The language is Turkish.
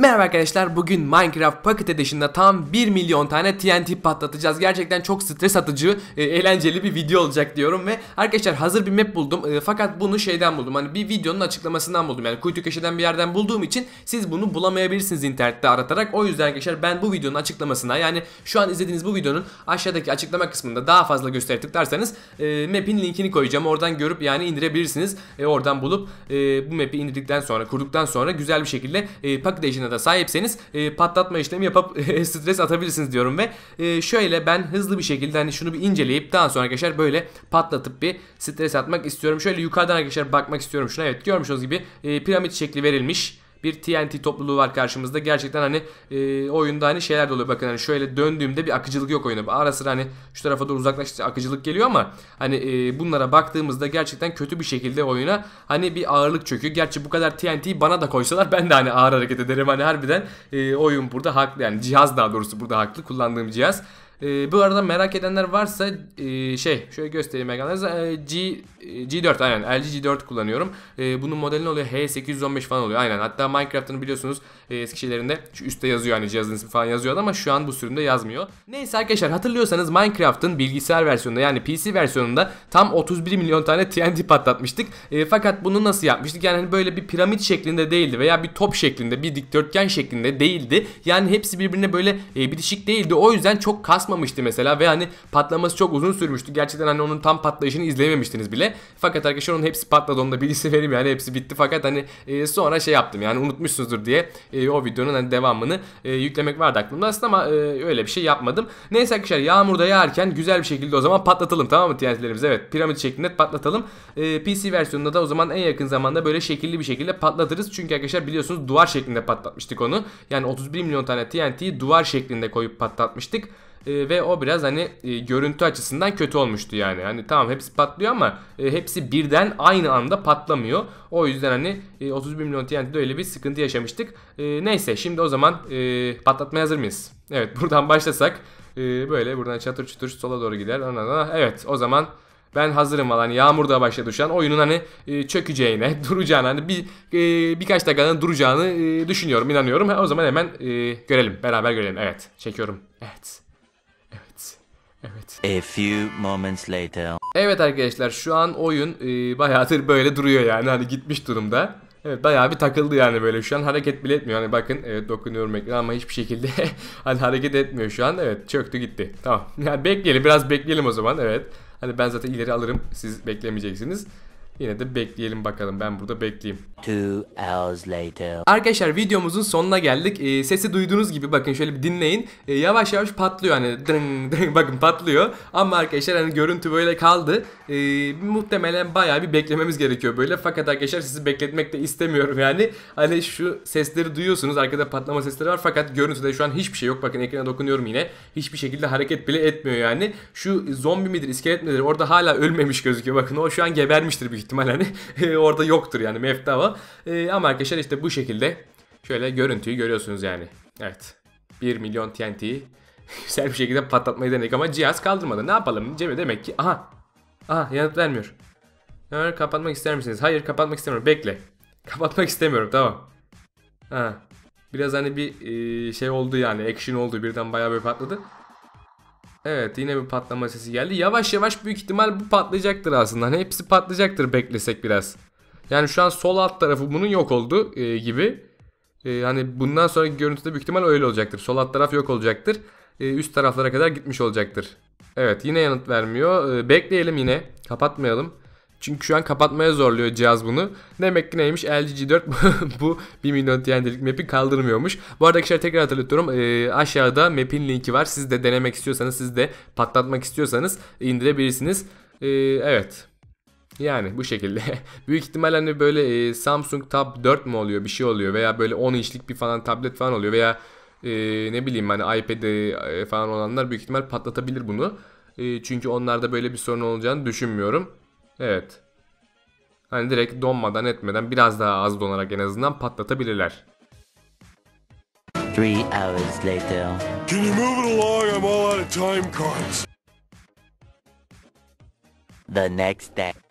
Merhaba arkadaşlar bugün Minecraft Pocket Edition'da tam 1 milyon tane TNT patlatacağız. Gerçekten çok stres atıcı, e, eğlenceli bir video olacak diyorum ve arkadaşlar hazır bir map buldum. E, fakat bunu şeyden buldum hani bir videonun açıklamasından buldum. Yani kuytu köşeden bir yerden bulduğum için siz bunu bulamayabilirsiniz internette aratarak. O yüzden arkadaşlar ben bu videonun açıklamasına yani şu an izlediğiniz bu videonun aşağıdaki açıklama kısmında daha fazla gösterip tıklarsanız e, map'in linkini koyacağım. Oradan görüp yani indirebilirsiniz. E, oradan bulup e, bu map'i indirdikten sonra kurduktan sonra güzel bir şekilde e, Pocket Edition'da de sahipseniz e, patlatma işlemi yapıp e, stres atabilirsiniz diyorum ve e, şöyle ben hızlı bir şekilde hani şunu bir inceleyip daha sonra arkadaşlar böyle patlatıp bir stres atmak istiyorum. Şöyle yukarıdan arkadaşlar bakmak istiyorum şuna evet görmüşsünüz gibi e, piramit şekli verilmiş bir TNT topluluğu var karşımızda. Gerçekten hani e, oyunda hani şeyler de oluyor. Bakın hani şöyle döndüğümde bir akıcılık yok oyunda. Ara sıra hani şu tarafa doğru uzaklaştıkça akıcılık geliyor ama hani e, bunlara baktığımızda gerçekten kötü bir şekilde oyuna hani bir ağırlık çöküyor. Gerçi bu kadar TNT'yi bana da koysalar ben de hani ağır hareket ederim. Hani harbiden e, oyun burada haklı yani cihaz daha doğrusu burada haklı kullandığım cihaz e, bu arada merak edenler varsa e, şey şöyle göstereyim arkadaşlar. Ee, e, G, G4 aynen LG G4 kullanıyorum. E, bunun modeli ne oluyor? H815 falan oluyor aynen. Hatta Minecraft'ın biliyorsunuz e, eski şu üstte yazıyor hani cihazın ismi falan yazıyordu ama şu an bu sürümde yazmıyor. Neyse arkadaşlar hatırlıyorsanız Minecraft'ın bilgisayar versiyonunda yani PC versiyonunda tam 31 milyon tane TNT patlatmıştık. E, fakat bunu nasıl yapmıştık? Yani hani böyle bir piramit şeklinde değildi veya bir top şeklinde bir dikdörtgen şeklinde değildi. Yani hepsi birbirine böyle e, bitişik değildi. O yüzden çok kas kasmamıştı mesela ve hani patlaması çok uzun sürmüştü. Gerçekten hani onun tam patlayışını izleyememiştiniz bile. Fakat arkadaşlar onun hepsi patladı. Onu da bilgisi vereyim yani hepsi bitti. Fakat hani e, sonra şey yaptım yani unutmuşsunuzdur diye e, o videonun hani devamını e, yüklemek vardı aklımda aslında ama e, öyle bir şey yapmadım. Neyse arkadaşlar yağmurda yağarken güzel bir şekilde o zaman patlatalım tamam mı TNT'lerimizi? Evet piramit şeklinde patlatalım. E, PC versiyonunda da o zaman en yakın zamanda böyle şekilli bir şekilde patlatırız. Çünkü arkadaşlar biliyorsunuz duvar şeklinde patlatmıştık onu. Yani 31 milyon tane TNT'yi duvar şeklinde koyup patlatmıştık. E, ve o biraz hani e, görüntü açısından kötü olmuştu yani. Hani tamam hepsi patlıyor ama e, hepsi birden aynı anda patlamıyor. O yüzden hani e, 31 milyon TNT'de öyle bir sıkıntı yaşamıştık. E, neyse şimdi o zaman e, patlatmaya hazır mıyız? Evet buradan başlasak e, böyle buradan çatır çutur sola doğru gider. Evet o zaman ben hazırım falan hani yağmur da başladı şu an oyunun hani e, çökeceğine duracağına hani bir e, birkaç dakikanın duracağını e, düşünüyorum inanıyorum o zaman hemen e, görelim beraber görelim evet çekiyorum evet. Evet. Evet. A few moments later. Evet arkadaşlar şu an oyun e, bayağıdır böyle duruyor yani hani gitmiş durumda. Evet bayağı bir takıldı yani böyle şu an hareket bile etmiyor. Hani bakın evet dokunuyorum ekran ama hiçbir şekilde hani hareket etmiyor şu an. Evet çöktü gitti. Tamam. Yani bekleyelim biraz bekleyelim o zaman evet. Hani ben zaten ileri alırım siz beklemeyeceksiniz. Yine de bekleyelim bakalım ben burada bekleyeyim hours later. Arkadaşlar videomuzun sonuna geldik. E, sesi duyduğunuz gibi bakın şöyle bir dinleyin. E, yavaş yavaş patlıyor hani dırın, dırın, bakın patlıyor. Ama arkadaşlar hani görüntü böyle kaldı. E, muhtemelen bayağı bir beklememiz gerekiyor böyle. Fakat arkadaşlar sizi bekletmek de istemiyorum yani. Hani şu sesleri duyuyorsunuz. Arkada patlama sesleri var fakat görüntüde şu an hiçbir şey yok. Bakın ekrana dokunuyorum yine. Hiçbir şekilde hareket bile etmiyor yani. Şu zombi midir, iskelet midir orada hala ölmemiş gözüküyor. Bakın o şu an gebermiştir büyük ihtimal hani. orada yoktur yani mefta var. E, ama arkadaşlar işte bu şekilde şöyle görüntüyü görüyorsunuz yani. Evet. 1 milyon TNT'yi güzel bir şekilde patlatmayı denedik ama cihaz kaldırmadı. Ne yapalım Cemil demek ki aha. Aha yanıt vermiyor. Ömer ee, kapatmak ister misiniz? Hayır kapatmak istemiyorum. Bekle. Kapatmak istemiyorum tamam. Ha. Biraz hani bir e, şey oldu yani action oldu birden bayağı böyle patladı. Evet yine bir patlama sesi geldi. Yavaş yavaş büyük ihtimal bu patlayacaktır aslında. Hani hepsi patlayacaktır beklesek biraz. Yani şu an sol alt tarafı bunun yok oldu e, gibi. E, hani bundan sonraki görüntüde büyük ihtimal öyle olacaktır. Sol alt taraf yok olacaktır. E, üst taraflara kadar gitmiş olacaktır. Evet yine yanıt vermiyor. E, bekleyelim yine. Kapatmayalım. Çünkü şu an kapatmaya zorluyor cihaz bunu. Demek ki neymiş LG G4 bu 1 milyon TNT'lik map'i kaldırmıyormuş. Bu arada kişiler tekrar hatırlatıyorum. E, aşağıda map'in linki var. Siz de denemek istiyorsanız, siz de patlatmak istiyorsanız indirebilirsiniz. E, evet yani bu şekilde. Büyük ihtimalle hani böyle e, Samsung Tab 4 mu oluyor bir şey oluyor veya böyle 10 inçlik bir falan tablet falan oluyor veya e, ne bileyim hani iPad e, falan olanlar büyük ihtimal patlatabilir bunu. E, çünkü onlarda böyle bir sorun olacağını düşünmüyorum. Evet. Hani direkt donmadan etmeden biraz daha az donarak en azından patlatabilirler. Three hours later. Can you move it along? I'm all out of time cards. The next day.